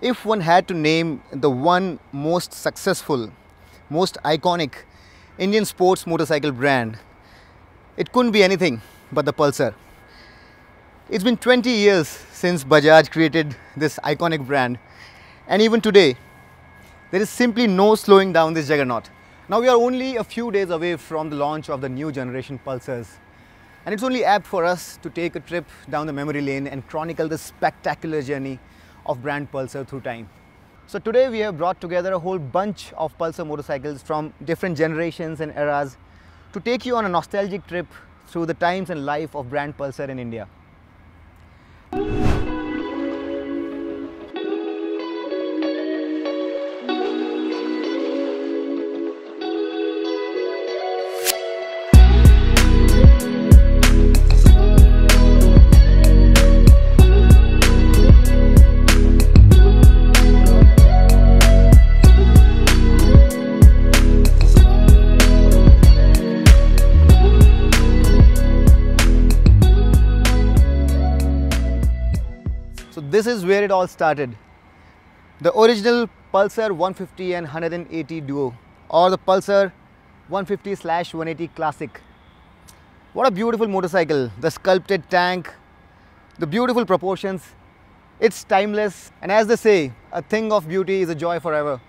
if one had to name the one most successful, most iconic Indian sports motorcycle brand, it couldn't be anything but the Pulsar. It's been 20 years since Bajaj created this iconic brand and even today, there is simply no slowing down this juggernaut. Now we are only a few days away from the launch of the new generation Pulsars and it's only apt for us to take a trip down the memory lane and chronicle the spectacular journey of brand Pulsar through time. So today we have brought together a whole bunch of Pulsar motorcycles from different generations and eras to take you on a nostalgic trip through the times and life of brand Pulsar in India. So this is where it all started. The original Pulsar 150 and 180 Duo or the Pulsar 150-180 Classic. What a beautiful motorcycle, the sculpted tank, the beautiful proportions, it's timeless and as they say, a thing of beauty is a joy forever.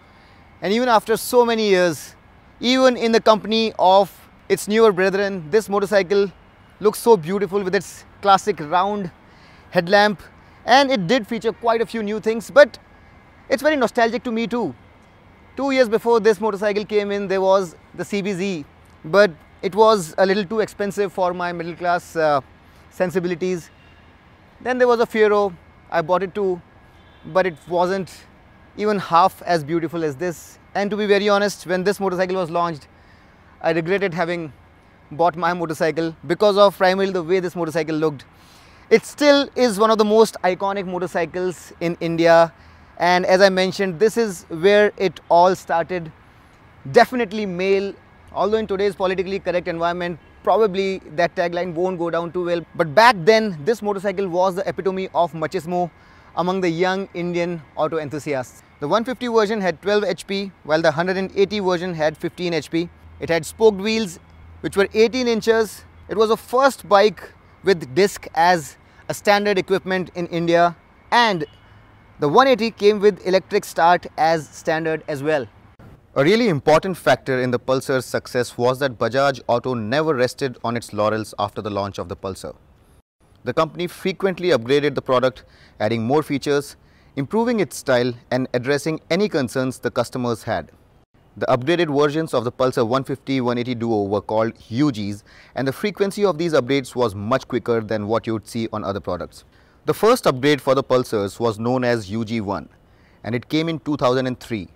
And even after so many years, even in the company of its newer brethren, this motorcycle looks so beautiful with its classic round headlamp and it did feature quite a few new things but it's very nostalgic to me too. Two years before this motorcycle came in there was the CBZ but it was a little too expensive for my middle class uh, sensibilities. Then there was a Fiero, I bought it too but it wasn't even half as beautiful as this and to be very honest when this motorcycle was launched I regretted having bought my motorcycle because of primarily the way this motorcycle looked. It still is one of the most iconic motorcycles in India. And as I mentioned, this is where it all started. Definitely male, although in today's politically correct environment, probably that tagline won't go down too well. But back then, this motorcycle was the epitome of machismo among the young Indian auto enthusiasts. The 150 version had 12 HP, while the 180 version had 15 HP. It had spoked wheels, which were 18 inches. It was the first bike with disc as a standard equipment in India and the 180 came with electric start as standard as well. A really important factor in the Pulsar's success was that Bajaj Auto never rested on its laurels after the launch of the Pulsar. The company frequently upgraded the product, adding more features, improving its style and addressing any concerns the customers had. The upgraded versions of the Pulsar 150 180 Duo were called UGs and the frequency of these updates was much quicker than what you would see on other products. The first upgrade for the Pulsars was known as UG1 and it came in 2003.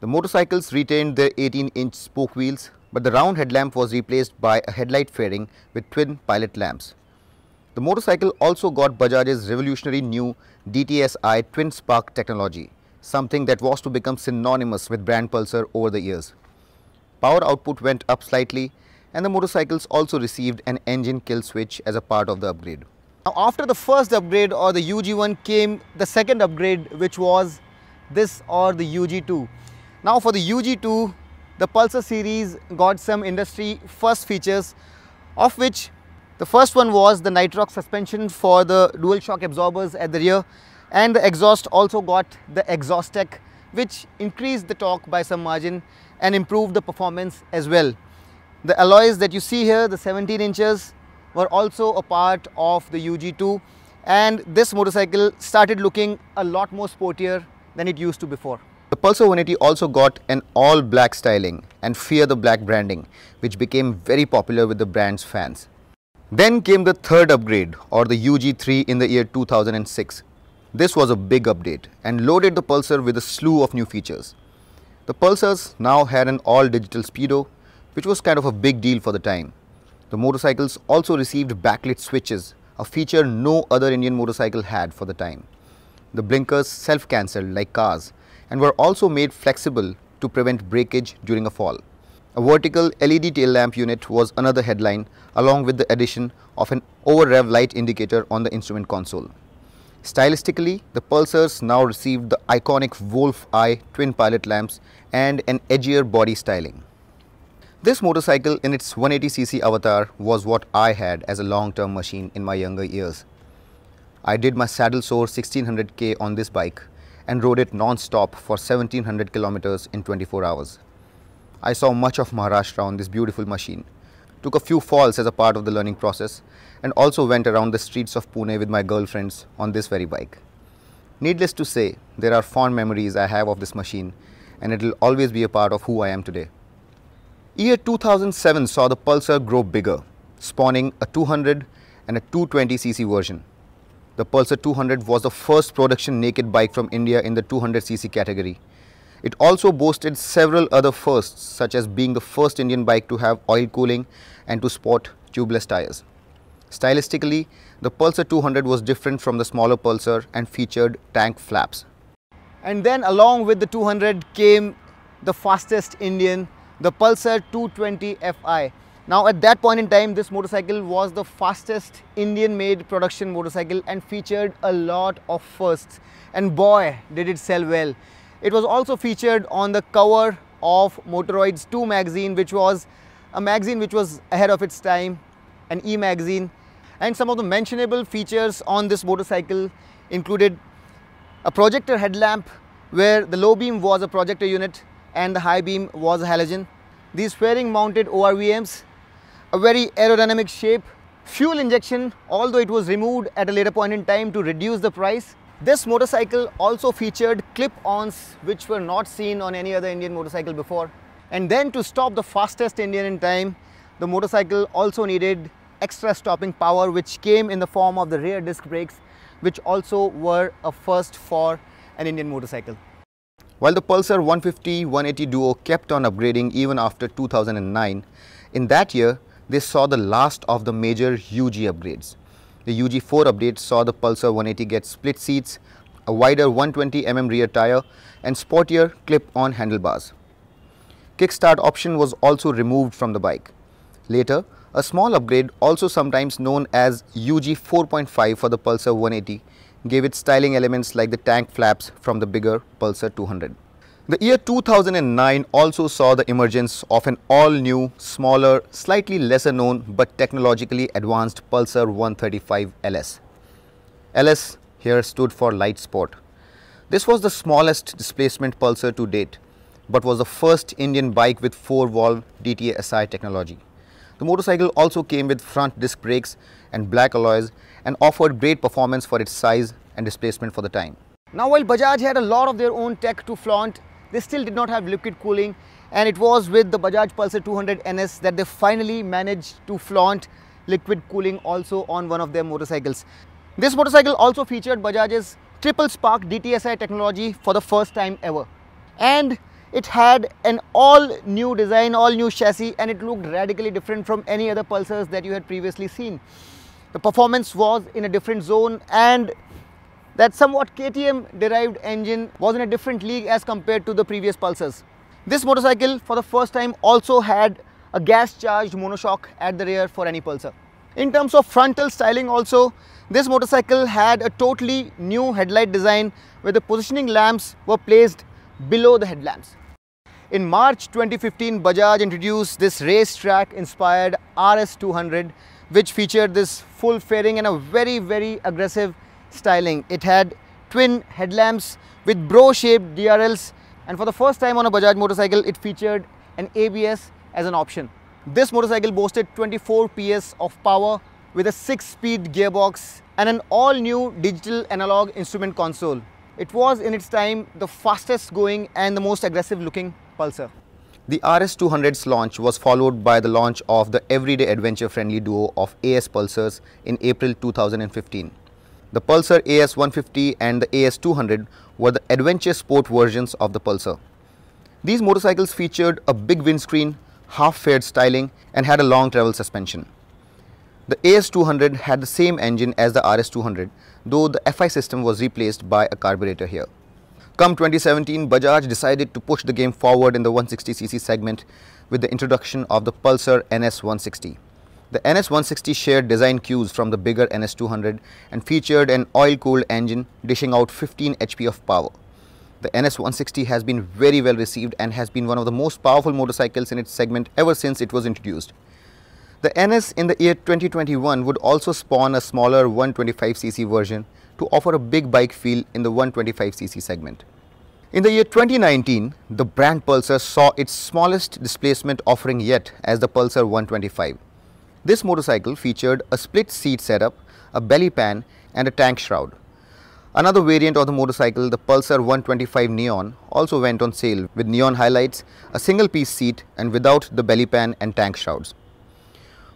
The motorcycles retained their 18-inch spoke wheels but the round headlamp was replaced by a headlight fairing with twin pilot lamps. The motorcycle also got Bajaj's revolutionary new DTSi twin spark technology something that was to become synonymous with brand Pulsar over the years. Power output went up slightly and the motorcycles also received an engine kill switch as a part of the upgrade. Now after the first upgrade or the UG1 came the second upgrade which was this or the UG2. Now for the UG2, the Pulsar series got some industry first features of which the first one was the nitrox suspension for the dual shock absorbers at the rear and the exhaust also got the exhaust tech which increased the torque by some margin and improved the performance as well. The alloys that you see here, the 17 inches, were also a part of the UG2 and this motorcycle started looking a lot more sportier than it used to before. The Pulsar 180 also got an all black styling and fear the black branding which became very popular with the brand's fans. Then came the third upgrade or the UG3 in the year 2006 this was a big update and loaded the Pulsar with a slew of new features. The Pulsars now had an all-digital speedo, which was kind of a big deal for the time. The motorcycles also received backlit switches, a feature no other Indian motorcycle had for the time. The blinkers self-cancelled like cars and were also made flexible to prevent breakage during a fall. A vertical LED tail lamp unit was another headline along with the addition of an over-rev light indicator on the instrument console. Stylistically, the Pulsars now received the iconic wolf eye twin pilot lamps and an edgier body styling. This motorcycle in its 180cc avatar was what I had as a long-term machine in my younger years. I did my saddle sore 1600k on this bike and rode it non-stop for 1700 kilometers in 24 hours. I saw much of Maharashtra on this beautiful machine took a few falls as a part of the learning process, and also went around the streets of Pune with my girlfriends on this very bike. Needless to say, there are fond memories I have of this machine, and it will always be a part of who I am today. Year 2007 saw the Pulsar grow bigger, spawning a 200 and a 220cc version. The Pulsar 200 was the first production naked bike from India in the 200cc category it also boasted several other firsts such as being the first Indian bike to have oil cooling and to sport tubeless tyres. Stylistically, the Pulsar 200 was different from the smaller Pulsar and featured tank flaps. And then along with the 200 came the fastest Indian, the Pulsar 220 Fi. Now at that point in time, this motorcycle was the fastest Indian-made production motorcycle and featured a lot of firsts. And boy, did it sell well. It was also featured on the cover of Motoroid's 2 magazine, which was a magazine which was ahead of its time, an e-magazine. And some of the mentionable features on this motorcycle included a projector headlamp where the low beam was a projector unit and the high beam was a halogen. These fairing mounted ORVMs, a very aerodynamic shape, fuel injection although it was removed at a later point in time to reduce the price this motorcycle also featured clip-ons which were not seen on any other Indian motorcycle before. And then to stop the fastest Indian in time, the motorcycle also needed extra stopping power which came in the form of the rear disc brakes which also were a first for an Indian motorcycle. While the Pulsar 150-180 Duo kept on upgrading even after 2009, in that year they saw the last of the major UG upgrades. The UG4 update saw the Pulsar 180 get split seats, a wider 120mm rear tyre and sportier clip-on handlebars. Kickstart option was also removed from the bike. Later, a small upgrade also sometimes known as UG 4.5 for the Pulsar 180 gave it styling elements like the tank flaps from the bigger Pulsar 200. The year 2009 also saw the emergence of an all-new, smaller, slightly lesser known but technologically advanced Pulsar 135 LS. LS here stood for light sport. This was the smallest displacement Pulsar to date, but was the first Indian bike with 4-valve DTSI technology. The motorcycle also came with front disc brakes and black alloys and offered great performance for its size and displacement for the time. Now while Bajaj had a lot of their own tech to flaunt, they still did not have liquid cooling and it was with the Bajaj Pulsar 200 NS that they finally managed to flaunt liquid cooling also on one of their motorcycles. This motorcycle also featured Bajaj's triple spark DTSI technology for the first time ever. And it had an all new design, all new chassis and it looked radically different from any other Pulsars that you had previously seen. The performance was in a different zone and that somewhat KTM derived engine was in a different league as compared to the previous pulses. This motorcycle for the first time also had a gas charged monoshock at the rear for any Pulsar. In terms of frontal styling also, this motorcycle had a totally new headlight design where the positioning lamps were placed below the headlamps. In March 2015, Bajaj introduced this racetrack inspired RS200 which featured this full fairing and a very very aggressive styling. It had twin headlamps with bro-shaped DRLs and for the first time on a Bajaj motorcycle, it featured an ABS as an option. This motorcycle boasted 24 PS of power with a 6-speed gearbox and an all-new digital analog instrument console. It was in its time the fastest going and the most aggressive looking Pulsar. The RS200's launch was followed by the launch of the everyday adventure friendly duo of AS Pulsars in April 2015. The Pulsar AS150 and the AS200 were the adventure sport versions of the Pulsar. These motorcycles featured a big windscreen, half-fared styling and had a long travel suspension. The AS200 had the same engine as the RS200, though the FI system was replaced by a carburetor here. Come 2017, Bajaj decided to push the game forward in the 160cc segment with the introduction of the Pulsar NS160. The NS160 shared design cues from the bigger NS200 and featured an oil-cooled engine dishing out 15 HP of power. The NS160 has been very well received and has been one of the most powerful motorcycles in its segment ever since it was introduced. The NS in the year 2021 would also spawn a smaller 125cc version to offer a big bike feel in the 125cc segment. In the year 2019, the brand Pulsar saw its smallest displacement offering yet as the Pulsar 125. This motorcycle featured a split seat setup, a belly pan and a tank shroud. Another variant of the motorcycle, the Pulsar 125 Neon, also went on sale with neon highlights, a single piece seat and without the belly pan and tank shrouds.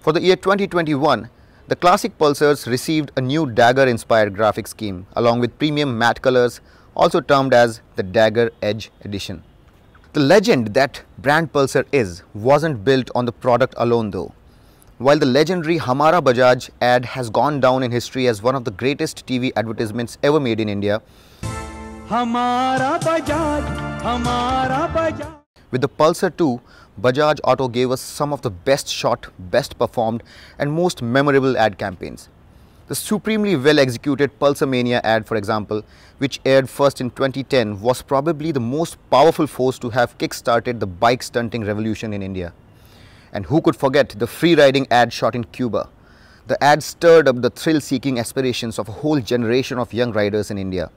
For the year 2021, the classic Pulsars received a new dagger-inspired graphic scheme along with premium matte colors, also termed as the Dagger Edge Edition. The legend that brand Pulsar is wasn't built on the product alone though. While the legendary Hamara Bajaj ad has gone down in history as one of the greatest TV advertisements ever made in India, Hamara Bajaj, Hamara Bajaj. With the Pulsar 2, Bajaj Auto gave us some of the best shot, best performed and most memorable ad campaigns. The supremely well-executed Pulsar Mania ad, for example, which aired first in 2010, was probably the most powerful force to have kick-started the bike stunting revolution in India. And who could forget the free riding ad shot in Cuba? The ad stirred up the thrill seeking aspirations of a whole generation of young riders in India.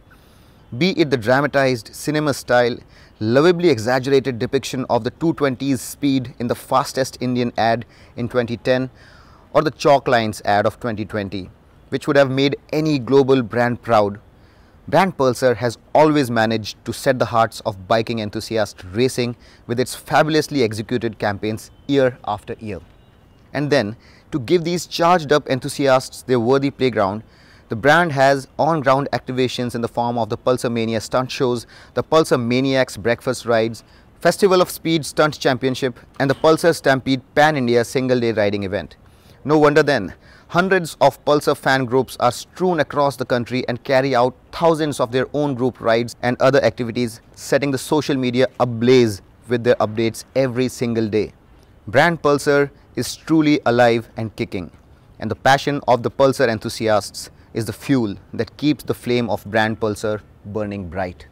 Be it the dramatized, cinema style, lovably exaggerated depiction of the 220's speed in the fastest Indian ad in 2010 or the Chalk Lines ad of 2020, which would have made any global brand proud Brand Pulsar has always managed to set the hearts of biking enthusiasts racing with its fabulously executed campaigns year after year. And then, to give these charged up enthusiasts their worthy playground, the brand has on-ground activations in the form of the Pulsar Mania stunt shows, the Pulsar Maniacs breakfast rides, Festival of Speed Stunt Championship and the Pulsar Stampede Pan India single day riding event. No wonder then, Hundreds of Pulsar fan groups are strewn across the country and carry out thousands of their own group rides and other activities, setting the social media ablaze with their updates every single day. Brand Pulsar is truly alive and kicking, and the passion of the Pulsar enthusiasts is the fuel that keeps the flame of Brand Pulsar burning bright.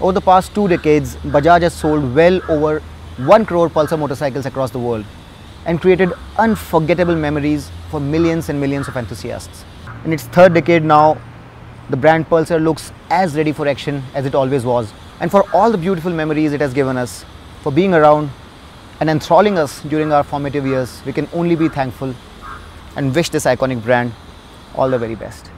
Over the past two decades, Bajaj has sold well over 1 crore Pulsar motorcycles across the world and created unforgettable memories for millions and millions of enthusiasts. In its third decade now, the brand Pulsar looks as ready for action as it always was and for all the beautiful memories it has given us, for being around and enthralling us during our formative years, we can only be thankful and wish this iconic brand all the very best.